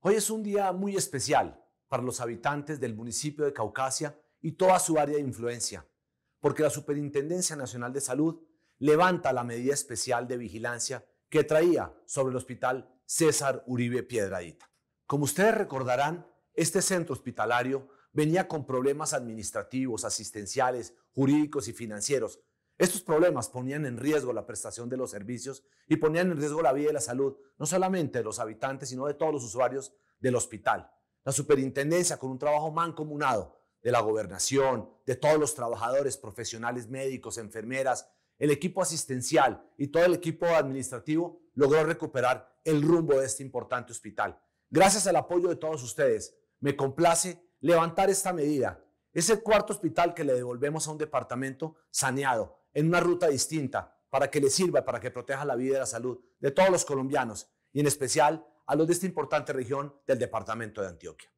Hoy es un día muy especial para los habitantes del municipio de Caucasia y toda su área de influencia, porque la Superintendencia Nacional de Salud levanta la medida especial de vigilancia que traía sobre el hospital César Uribe Piedradita. Como ustedes recordarán, este centro hospitalario venía con problemas administrativos, asistenciales, jurídicos y financieros estos problemas ponían en riesgo la prestación de los servicios y ponían en riesgo la vida y la salud, no solamente de los habitantes, sino de todos los usuarios del hospital. La superintendencia, con un trabajo mancomunado de la gobernación, de todos los trabajadores, profesionales médicos, enfermeras, el equipo asistencial y todo el equipo administrativo, logró recuperar el rumbo de este importante hospital. Gracias al apoyo de todos ustedes, me complace levantar esta medida. Es el cuarto hospital que le devolvemos a un departamento saneado, en una ruta distinta para que le sirva, para que proteja la vida y la salud de todos los colombianos y en especial a los de esta importante región del departamento de Antioquia.